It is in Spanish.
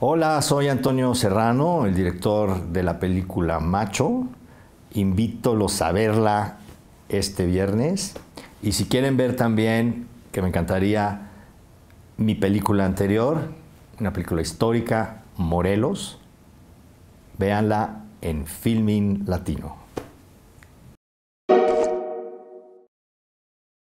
Hola, soy Antonio Serrano, el director de la película Macho. Invítolos a verla este viernes. Y si quieren ver también, que me encantaría, mi película anterior, una película histórica, Morelos, véanla en Filming Latino.